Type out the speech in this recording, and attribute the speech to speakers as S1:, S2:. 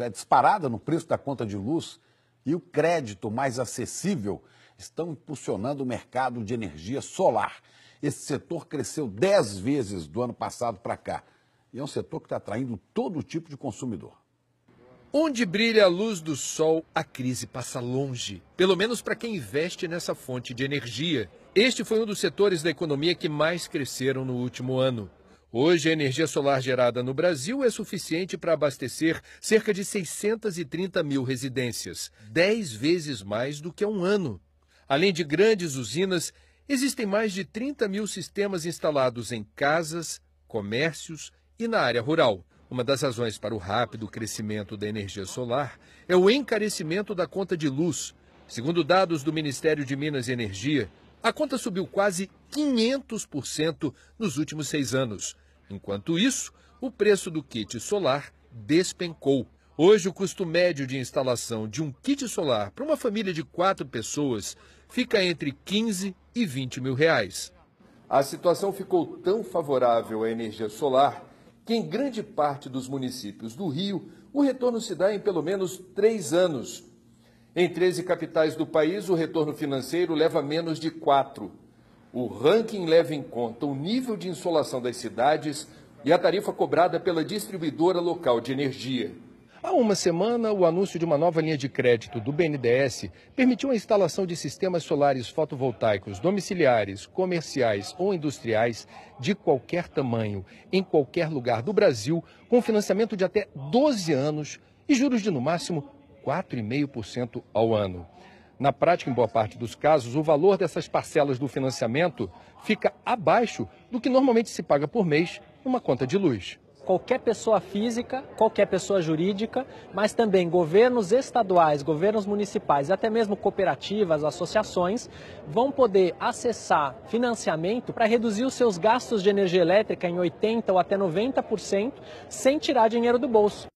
S1: é disparada no preço da conta de luz e o crédito mais acessível estão impulsionando o mercado de energia solar. Esse setor cresceu 10 vezes do ano passado para cá e é um setor que está atraindo todo tipo de consumidor. Onde brilha a luz do sol, a crise passa
S2: longe, pelo menos para quem investe nessa fonte de energia. Este foi um dos setores da economia que mais cresceram no último ano. Hoje, a energia solar gerada no Brasil é suficiente para abastecer cerca de 630 mil residências, 10 vezes mais do que há um ano. Além de grandes usinas, existem mais de 30 mil sistemas instalados em casas, comércios e na área rural. Uma das razões para o rápido crescimento da energia solar é o encarecimento da conta de luz. Segundo dados do Ministério de Minas e Energia, a conta subiu quase 500% nos últimos seis anos. Enquanto isso, o preço do kit solar despencou. Hoje, o custo médio de instalação de um kit solar para uma família de quatro pessoas fica entre 15 e 20 mil reais. A situação ficou tão favorável à energia solar que, em grande parte dos municípios do Rio, o retorno se dá em pelo menos três anos. Em 13 capitais do país, o retorno financeiro leva menos de quatro. O ranking leva em conta o nível de insolação das cidades e a tarifa cobrada pela distribuidora local de energia. Há uma semana, o anúncio de uma nova linha de crédito do BNDES permitiu a instalação de sistemas solares fotovoltaicos domiciliares, comerciais ou industriais de qualquer tamanho, em qualquer lugar do Brasil, com financiamento de até 12 anos e juros de no máximo 4,5% ao ano. Na prática, em boa parte dos casos, o valor dessas parcelas do financiamento
S3: fica abaixo do que normalmente se paga por mês numa conta de luz qualquer pessoa física, qualquer pessoa jurídica, mas também governos estaduais, governos municipais, até mesmo cooperativas, associações, vão poder acessar financiamento para reduzir os seus gastos de energia elétrica em 80% ou até 90% sem tirar dinheiro do bolso.